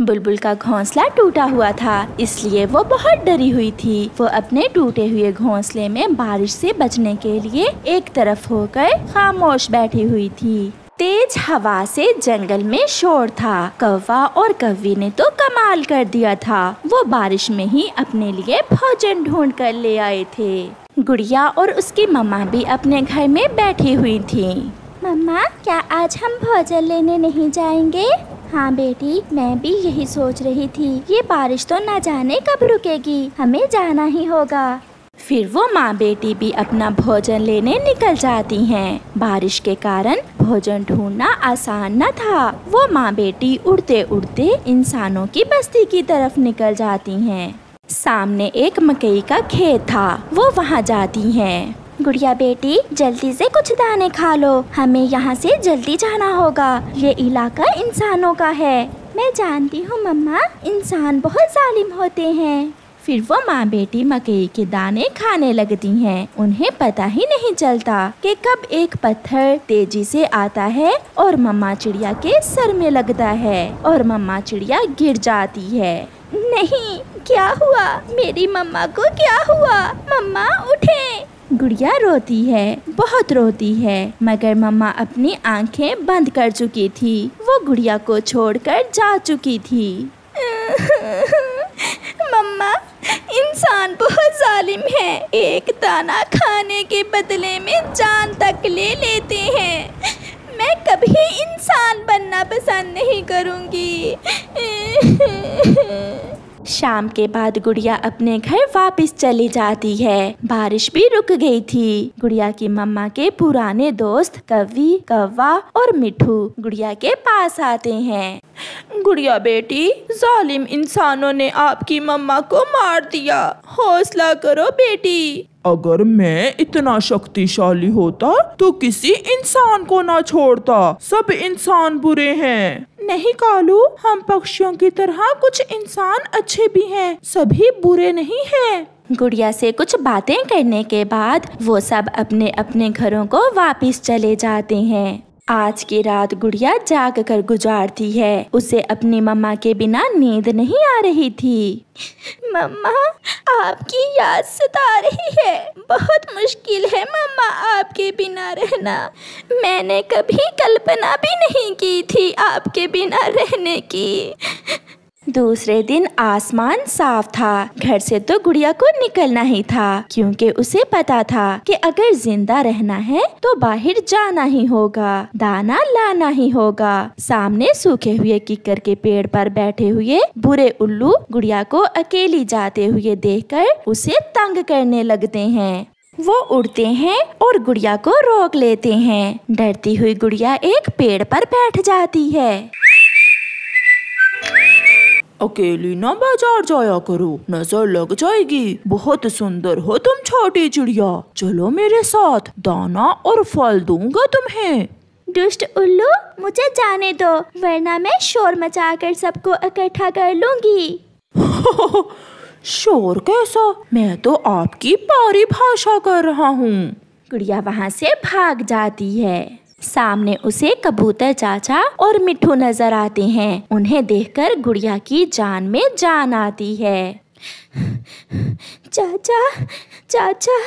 बुलबुल का घोंसला टूटा हुआ था इसलिए वो बहुत डरी हुई थी वो अपने टूटे हुए घोंसले में बारिश से बचने के लिए एक तरफ होकर खामोश बैठी हुई थी तेज हवा से जंगल में शोर था कौवा और कव्वी ने तो कमाल कर दिया था वो बारिश में ही अपने लिए भोजन ढूंढ कर ले आए थे गुड़िया और उसकी मम्मा भी अपने घर में बैठी हुई थी मम्मा क्या आज हम भोजन लेने नहीं जाएंगे हाँ बेटी मैं भी यही सोच रही थी ये बारिश तो ना जाने कब रुकेगी हमें जाना ही होगा फिर वो माँ बेटी भी अपना भोजन लेने निकल जाती हैं। बारिश के कारण भोजन ढूंढना आसान न था वो माँ बेटी उड़ते उड़ते इंसानों की बस्ती की तरफ निकल जाती हैं। सामने एक मकई का खेत था वो वहाँ जाती हैं। गुड़िया बेटी जल्दी से कुछ दाने खा लो हमें यहाँ से जल्दी जाना होगा ये इलाका इंसानों का है मैं जानती हूँ मम्मा इंसान बहुत जालिम होते हैं फिर वो माँ बेटी मकई के दाने खाने लगती हैं। उन्हें पता ही नहीं चलता कि कब एक पत्थर तेजी से आता है और मम्मा चिड़िया के सर में लगता है और मम्मा चिड़िया गिर जाती है नहीं क्या हुआ मेरी मम्मा को क्या हुआ मम्मा उठे गुड़िया रोती है बहुत रोती है मगर मम्मा अपनी आंखें बंद कर चुकी थी वो गुड़िया को छोड़कर जा चुकी थी मम्मा इंसान बहुत जालिम है एक दाना खाने के बदले में जान तक ले लेते हैं मैं कभी इंसान बनना पसंद नहीं करूंगी शाम के बाद गुड़िया अपने घर वापस चली जाती है बारिश भी रुक गई थी गुड़िया की मम्मा के पुराने दोस्त कवि कव्वा और मिठू गुड़िया के पास आते हैं गुड़िया बेटी जालिम इंसानों ने आपकी मम्मा को मार दिया हौसला करो बेटी अगर मैं इतना शक्तिशाली होता तो किसी इंसान को ना छोड़ता सब इंसान बुरे हैं नहीं कालू हम पक्षियों की तरह कुछ इंसान अच्छे भी हैं सभी बुरे नहीं हैं गुड़िया से कुछ बातें करने के बाद वो सब अपने अपने घरों को वापस चले जाते हैं आज की रात गुड़िया जाग कर गुजारती है उसे अपनी मम्मा के बिना नींद नहीं आ रही थी मम्मा आपकी याद सता रही है बहुत मुश्किल है मम्मा आपके बिना रहना मैंने कभी कल्पना भी नहीं की थी आपके बिना रहने की दूसरे दिन आसमान साफ था घर से तो गुड़िया को निकलना ही था क्योंकि उसे पता था कि अगर जिंदा रहना है तो बाहर जाना ही होगा दाना लाना ही होगा सामने सूखे हुए किकर के पेड़ पर बैठे हुए बुरे उल्लू गुड़िया को अकेली जाते हुए देखकर उसे तंग करने लगते हैं वो उड़ते हैं और गुड़िया को रोक लेते हैं डरती हुई गुड़िया एक पेड़ पर बैठ जाती है अकेली ना बाजार जाया करो नजर लग जाएगी बहुत सुंदर हो तुम छोटी चिड़िया चलो मेरे साथ दाना और फल दूंगा तुम्हें दुष्ट उल्लू मुझे जाने दो वरना मैं शोर मचाकर सबको इकट्ठा कर लूंगी शोर कैसा मैं तो आपकी पारी भाषा कर रहा हूँ गुड़िया वहाँ से भाग जाती है सामने उसे कबूतर चाचा और मिठू नजर आते हैं उन्हें देखकर गुड़िया की जान में जान आती है चाचा चाचा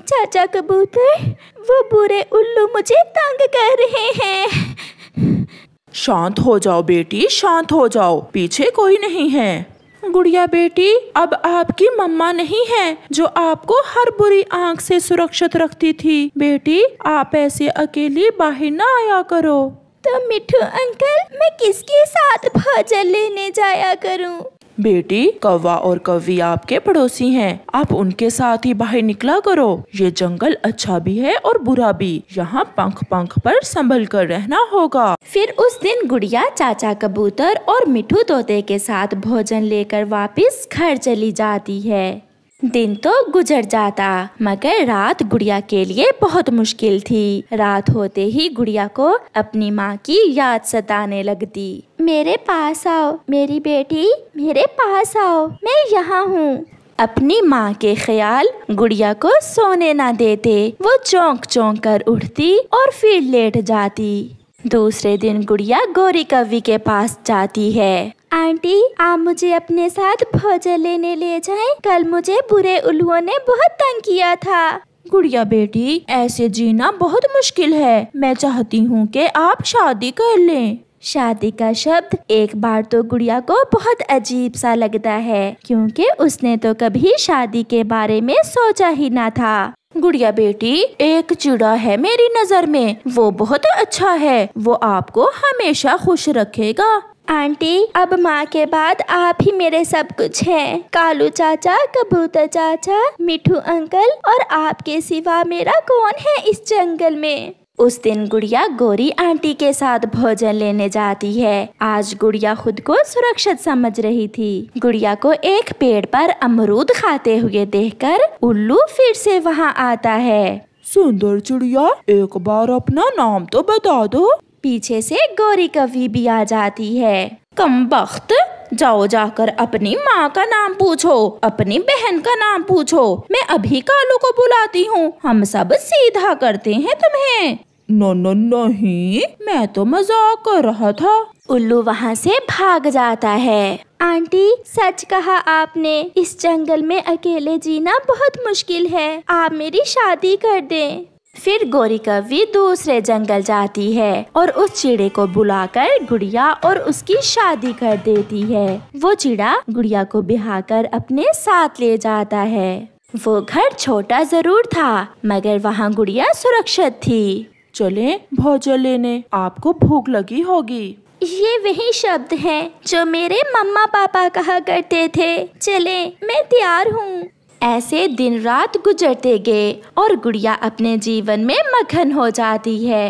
चाचा कबूतर वो बुरे उल्लू मुझे तंग कर रहे हैं शांत हो जाओ बेटी शांत हो जाओ पीछे कोई नहीं है गुड़िया बेटी अब आपकी मम्मा नहीं है जो आपको हर बुरी आंख से सुरक्षित रखती थी बेटी आप ऐसे अकेली बाहर ना आया करो तो मिठू अंकल मैं किसके साथ भोजन लेने जाया करूं? बेटी कौवा और कवी आपके पड़ोसी हैं आप उनके साथ ही बाहर निकला करो ये जंगल अच्छा भी है और बुरा भी यहाँ पंख पंख पर संभल कर रहना होगा फिर उस दिन गुड़िया चाचा कबूतर और मिठू तोते के साथ भोजन लेकर वापस घर चली जाती है दिन तो गुजर जाता मगर रात गुड़िया के लिए बहुत मुश्किल थी रात होते ही गुड़िया को अपनी माँ की याद सताने लगती मेरे पास आओ मेरी बेटी मेरे पास आओ मैं यहाँ हूँ अपनी माँ के ख्याल गुड़िया को सोने ना देते वो चौंक चौंक कर उठती और फिर लेट जाती दूसरे दिन गुड़िया गौरी कवि के पास जाती है आंटी आप मुझे अपने साथ भोजन लेने ले जाएं। कल मुझे बुरे उल्लुओं ने बहुत तंग किया था गुड़िया बेटी ऐसे जीना बहुत मुश्किल है मैं चाहती हूँ कि आप शादी कर लें शादी का शब्द एक बार तो गुड़िया को बहुत अजीब सा लगता है क्योंकि उसने तो कभी शादी के बारे में सोचा ही ना था गुड़िया बेटी एक चिड़ा है मेरी नज़र में वो बहुत अच्छा है वो आपको हमेशा खुश रखेगा आंटी अब माँ के बाद आप ही मेरे सब कुछ हैं कालू चाचा कबूतर चाचा मिठू अंकल और आपके सिवा मेरा कौन है इस जंगल में उस दिन गुड़िया गोरी आंटी के साथ भोजन लेने जाती है आज गुड़िया खुद को सुरक्षित समझ रही थी गुड़िया को एक पेड़ पर अमरूद खाते हुए देखकर उल्लू फिर से वहाँ आता है सुंदर चिड़िया एक बार अपना नाम तो बता दो पीछे से गौरी कवि भी आ जाती है कम वक्त जाओ जाकर अपनी माँ का नाम पूछो अपनी बहन का नाम पूछो मैं अभी कालू को बुलाती हूँ हम सब सीधा करते हैं तुम्हें नो नो नहीं मैं तो मजाक कर रहा था उल्लू वहाँ से भाग जाता है आंटी सच कहा आपने इस जंगल में अकेले जीना बहुत मुश्किल है आप मेरी शादी कर दें फिर गोरी कवि दूसरे जंगल जाती है और उस चिड़े को बुलाकर गुड़िया और उसकी शादी कर देती है वो चिड़ा गुड़िया को बिहाकर अपने साथ ले जाता है वो घर छोटा जरूर था मगर वहाँ गुड़िया सुरक्षित थी चले भोजन लेने आपको भूख लगी होगी ये वही शब्द हैं जो मेरे मम्मा पापा कहा करते थे चले मैं तैयार हूँ ऐसे दिन रात गुजरते गए और गुड़िया अपने जीवन में मगन हो जाती है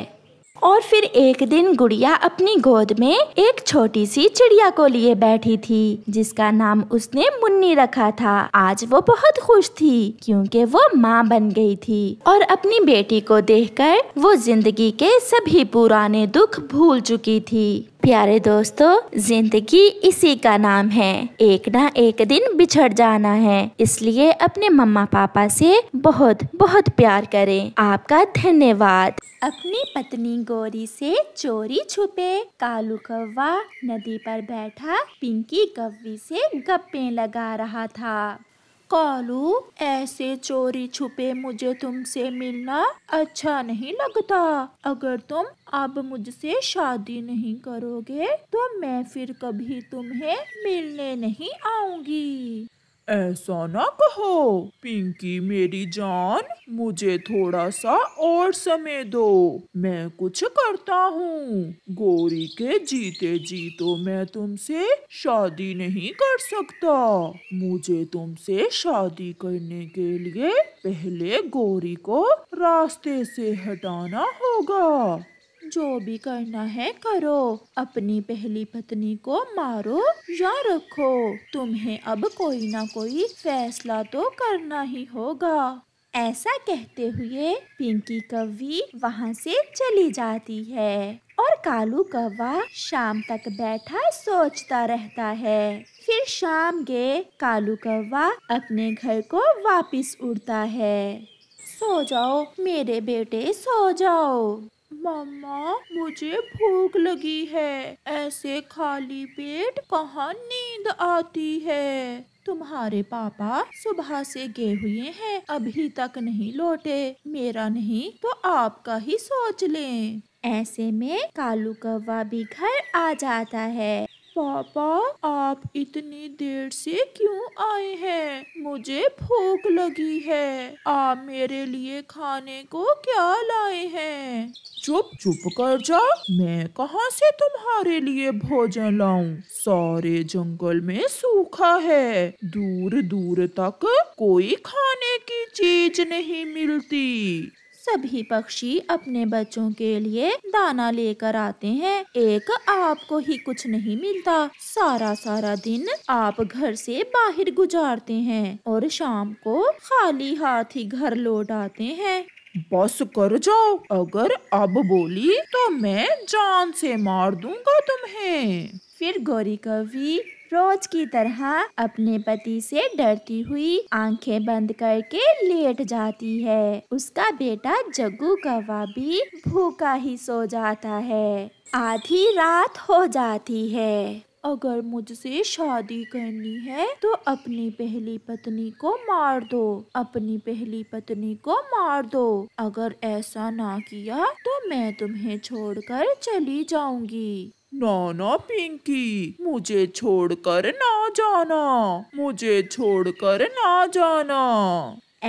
और फिर एक दिन गुड़िया अपनी गोद में एक छोटी सी चिड़िया को लिए बैठी थी जिसका नाम उसने मुन्नी रखा था आज वो बहुत खुश थी क्योंकि वो माँ बन गई थी और अपनी बेटी को देखकर वो जिंदगी के सभी पुराने दुख भूल चुकी थी प्यारे दोस्तों जिंदगी इसी का नाम है एक ना एक दिन बिछड़ जाना है इसलिए अपने मम्मा पापा से बहुत बहुत प्यार करें आपका धन्यवाद अपनी पत्नी गौरी से चोरी छुपे कालू कौवा नदी पर बैठा पिंकी कव्वी से गप्पे लगा रहा था कालू ऐसे चोरी छुपे मुझे तुमसे मिलना अच्छा नहीं लगता अगर तुम अब मुझसे शादी नहीं करोगे तो मैं फिर कभी तुम्हें मिलने नहीं आऊंगी ऐसा ना कहो पिंकी मेरी जान मुझे थोड़ा सा और समय दो मैं कुछ करता हूँ गोरी के जीते जी तो मैं तुमसे शादी नहीं कर सकता मुझे तुमसे शादी करने के लिए पहले गोरी को रास्ते से हटाना होगा जो भी करना है करो अपनी पहली पत्नी को मारो या रखो तुम्हें अब कोई ना कोई फैसला तो करना ही होगा ऐसा कहते हुए पिंकी कवि वहाँ से चली जाती है और कालू कौवा शाम तक बैठा सोचता रहता है फिर शाम के कालू कौवा अपने घर को वापस उड़ता है सो जाओ मेरे बेटे सो जाओ मम्मा मुझे भूख लगी है ऐसे खाली पेट कहाँ नींद आती है तुम्हारे पापा सुबह से गए हुए हैं अभी तक नहीं लौटे मेरा नहीं तो आपका ही सोच लें ऐसे में कालू कौवा भी घर आ जाता है पापा आप इतनी देर से क्यों आए हैं मुझे भूख लगी है आप मेरे लिए खाने को क्या लाए चुप चुप कर जा मैं कहाँ से तुम्हारे लिए भोजन लाऊं? सारे जंगल में सूखा है दूर दूर तक कोई खाने की चीज नहीं मिलती सभी पक्षी अपने बच्चों के लिए दाना लेकर आते हैं एक आपको ही कुछ नहीं मिलता सारा सारा दिन आप घर से बाहर गुजारते हैं और शाम को खाली हाथ ही घर लौट आते हैं बस कर जाओ अगर अब बोली तो मैं जान से मार दूंगा तुम्हें फिर गौरी कवि रोज की तरह अपने पति से डरती हुई आंखें बंद करके लेट जाती है उसका बेटा जग्गू कवा भी भूखा ही सो जाता है आधी रात हो जाती है अगर मुझसे शादी करनी है तो अपनी पहली पत्नी को मार दो अपनी पहली पत्नी को मार दो अगर ऐसा ना किया तो मैं तुम्हें छोड़कर चली जाऊंगी ना ना पिंकी मुझे छोड़कर ना जाना मुझे छोड़कर ना जाना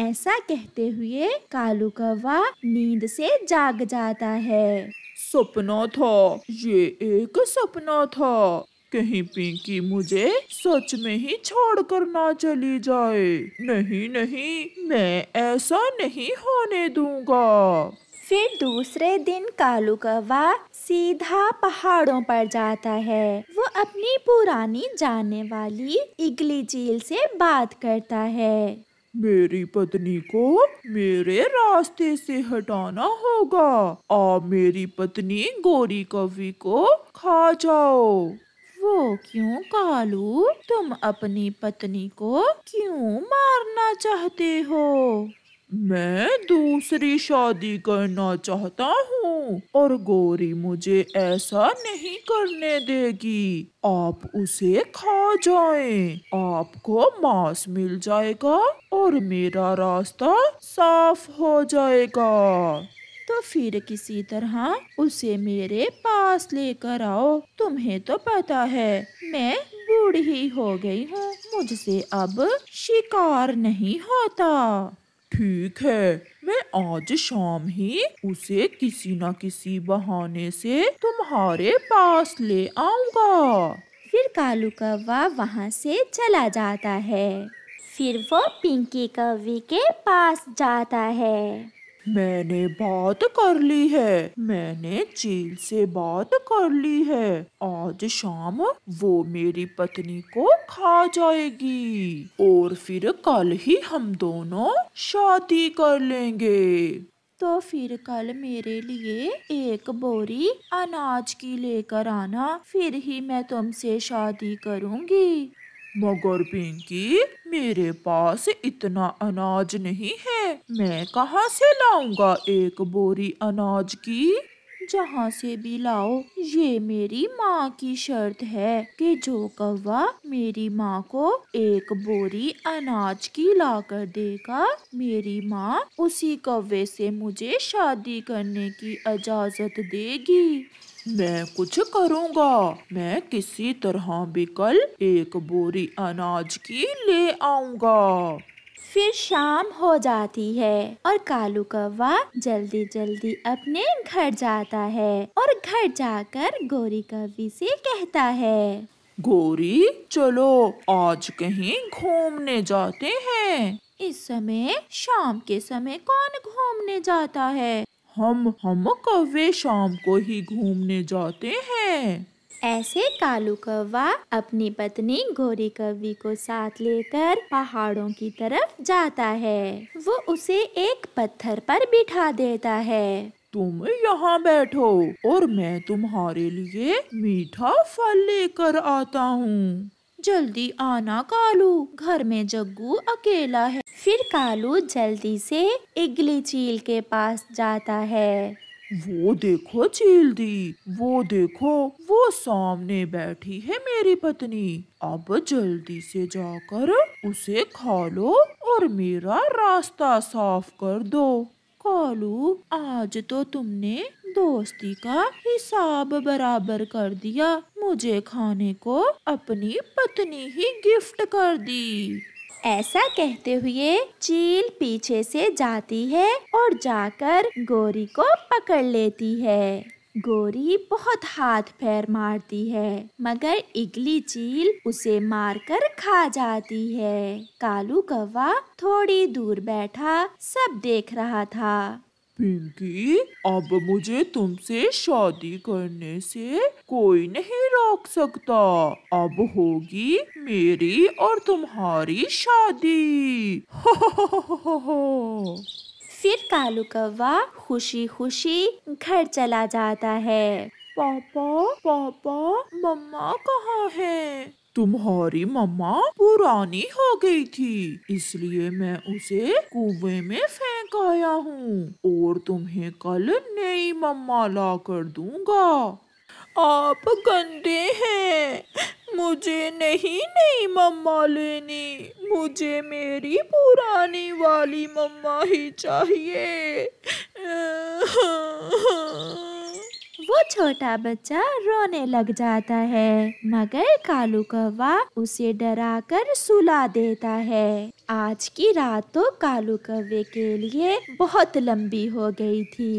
ऐसा कहते हुए कालू कौवा नींद से जाग जाता है सपना था ये एक सपना था कहीं पिंकी मुझे सच में ही छोड़कर ना चली जाए नहीं नहीं मैं ऐसा नहीं होने दूंगा फिर दूसरे दिन कालू कौवा सीधा पहाड़ों पर जाता है वो अपनी पुरानी जाने वाली इगली झील से बात करता है मेरी पत्नी को मेरे रास्ते से हटाना होगा और मेरी पत्नी गोरी कवि को खा जाओ वो क्यों कालू तुम अपनी पत्नी को क्यों मारना चाहते हो मैं दूसरी शादी करना चाहता हूँ और गोरी मुझे ऐसा नहीं करने देगी आप उसे खा जाएं, आपको मांस मिल जाएगा और मेरा रास्ता साफ हो जाएगा तो फिर किसी तरह उसे मेरे पास लेकर आओ तुम्हें तो पता है मैं बूढ़ी हो गई हूँ मुझसे अब शिकार नहीं होता ठीक है मैं आज शाम ही उसे किसी न किसी बहाने से तुम्हारे पास ले आऊंगा फिर कालू कौवा वहाँ से चला जाता है फिर वो पिंकी कौवे के पास जाता है मैंने बात कर ली है मैंने चील से बात कर ली है आज शाम वो मेरी पत्नी को खा जाएगी और फिर कल ही हम दोनों शादी कर लेंगे तो फिर कल मेरे लिए एक बोरी अनाज की लेकर आना फिर ही मैं तुमसे शादी करूंगी मगर पिंकी मेरे पास इतना अनाज नहीं है मैं कहाँ से लाऊंगा एक बोरी अनाज की जहाँ से भी लाओ ये मेरी माँ की शर्त है कि जो कौवा मेरी माँ को एक बोरी अनाज की ला कर देगा मेरी माँ उसी कौवे से मुझे शादी करने की इजाज़त देगी मैं कुछ करूँगा मैं किसी तरह भी कल एक बोरी अनाज की ले आऊँगा फिर शाम हो जाती है और कालू कौवा जल्दी जल्दी अपने घर जाता है और घर जाकर गौरी कवि से कहता है गौरी चलो आज कहीं घूमने जाते हैं इस समय शाम के समय कौन घूमने जाता है हम हम कौवे शाम को ही घूमने जाते हैं ऐसे कालू कौवा अपनी पत्नी गोरी कौवी को साथ लेकर पहाड़ों की तरफ जाता है वो उसे एक पत्थर पर बिठा देता है तुम यहाँ बैठो और मैं तुम्हारे लिए मीठा फल लेकर आता हूँ जल्दी आना कालू घर में जग्गू अकेला है फिर कालू जल्दी से इगली चील के पास जाता है वो देखो चील दी वो देखो वो सामने बैठी है मेरी पत्नी अब जल्दी से जाकर उसे खा लो और मेरा रास्ता साफ कर दो कालू आज तो तुमने दोस्ती का हिसाब बराबर कर दिया मुझे खाने को अपनी पत्नी ही गिफ्ट कर दी ऐसा कहते हुए चील पीछे से जाती है और जाकर गोरी को पकड़ लेती है गोरी बहुत हाथ पैर मारती है मगर इगली चील उसे मारकर खा जाती है कालू कौवा थोड़ी दूर बैठा सब देख रहा था पिंकी अब मुझे तुमसे शादी करने से कोई नहीं रोक सकता अब होगी मेरी और तुम्हारी शादी फिर कालू कौवा खुशी खुशी घर चला जाता है पापा पापा मम्मा कहाँ है तुम्हारी मम्मा पुरानी हो गई थी इसलिए मैं उसे कुएं में फेंक आया हूँ और तुम्हें कल नई मम्मा ला कर दूंगा आप गंदे हैं मुझे नहीं नई मम्मा लेनी मुझे मेरी पुरानी वाली मम्मा ही चाहिए वो छोटा बच्चा रोने लग जाता है मगर कालू कौवा उसे डराकर सुला देता है आज की रात तो कालू कौवे के लिए बहुत लंबी हो गई थी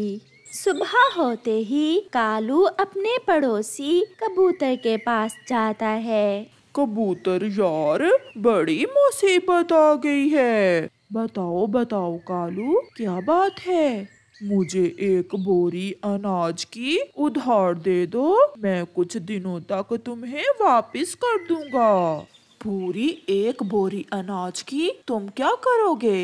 सुबह होते ही कालू अपने पड़ोसी कबूतर के पास जाता है कबूतर यार बड़ी मुसीबत आ गई है बताओ बताओ कालू क्या बात है मुझे एक बोरी अनाज की उधार दे दो मैं कुछ दिनों तक तुम्हें वापस कर दूंगा पूरी एक बोरी अनाज की तुम क्या करोगे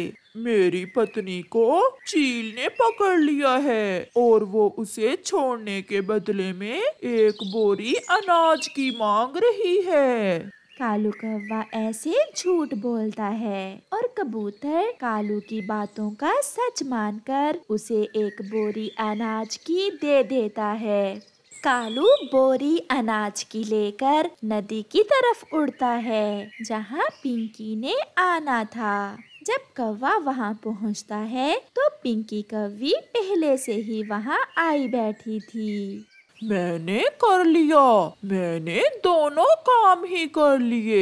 मेरी पत्नी को चील ने पकड़ लिया है और वो उसे छोड़ने के बदले में एक बोरी अनाज की मांग रही है कालू कौवा ऐसे झूठ बोलता है और कबूतर कालू की बातों का सच मानकर उसे एक बोरी अनाज की दे देता है कालू बोरी अनाज की लेकर नदी की तरफ उड़ता है जहाँ पिंकी ने आना था जब कौवा वहाँ पहुँचता है तो पिंकी कौवी पहले से ही वहाँ आई बैठी थी मैंने कर लिया मैंने दोनों काम ही कर लिए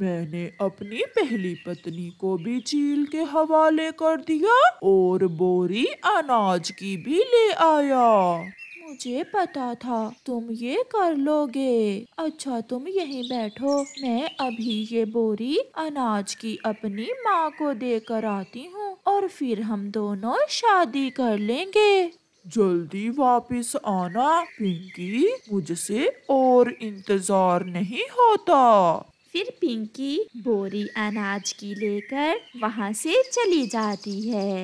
मैंने अपनी पहली पत्नी को भी चील के हवाले कर दिया और बोरी अनाज की भी ले आया मुझे पता था तुम ये कर लोगे अच्छा तुम यहीं बैठो मैं अभी ये बोरी अनाज की अपनी माँ को देकर आती हूँ और फिर हम दोनों शादी कर लेंगे जल्दी वापस आना पिंकी मुझसे और इंतजार नहीं होता फिर पिंकी बोरी अनाज की लेकर वहाँ से चली जाती है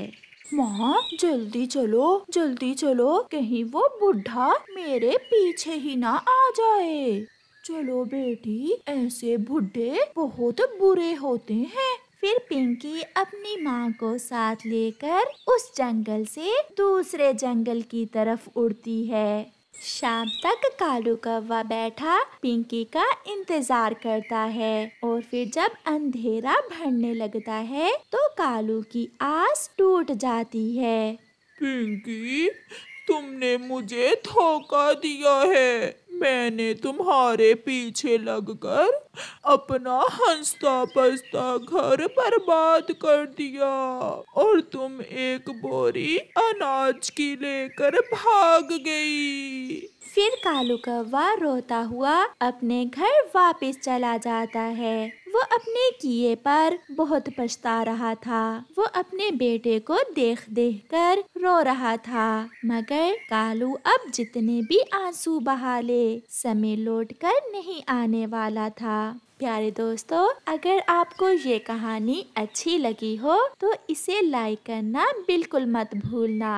माँ जल्दी चलो जल्दी चलो कहीं वो बुढ़ा मेरे पीछे ही ना आ जाए चलो बेटी ऐसे बुढ़े बहुत बुरे होते हैं फिर पिंकी अपनी माँ को साथ लेकर उस जंगल से दूसरे जंगल की तरफ उड़ती है शाम तक कालू कौवा बैठा पिंकी का इंतजार करता है और फिर जब अंधेरा भरने लगता है तो कालू की आस टूट जाती है पिंकी तुमने मुझे धोखा दिया है मैंने तुम्हारे पीछे लगकर अपना हंसता पसता घर बर्बाद कर दिया और तुम एक बोरी अनाज की लेकर भाग गई फिर कालू कौवा रोता हुआ अपने घर वापस चला जाता है वो अपने किए पर बहुत पछता रहा था वो अपने बेटे को देख देख कर रो रहा था मगर कालू अब जितने भी आंसू बहा ले समय लौट कर नहीं आने वाला था प्यारे दोस्तों अगर आपको ये कहानी अच्छी लगी हो तो इसे लाइक करना बिल्कुल मत भूलना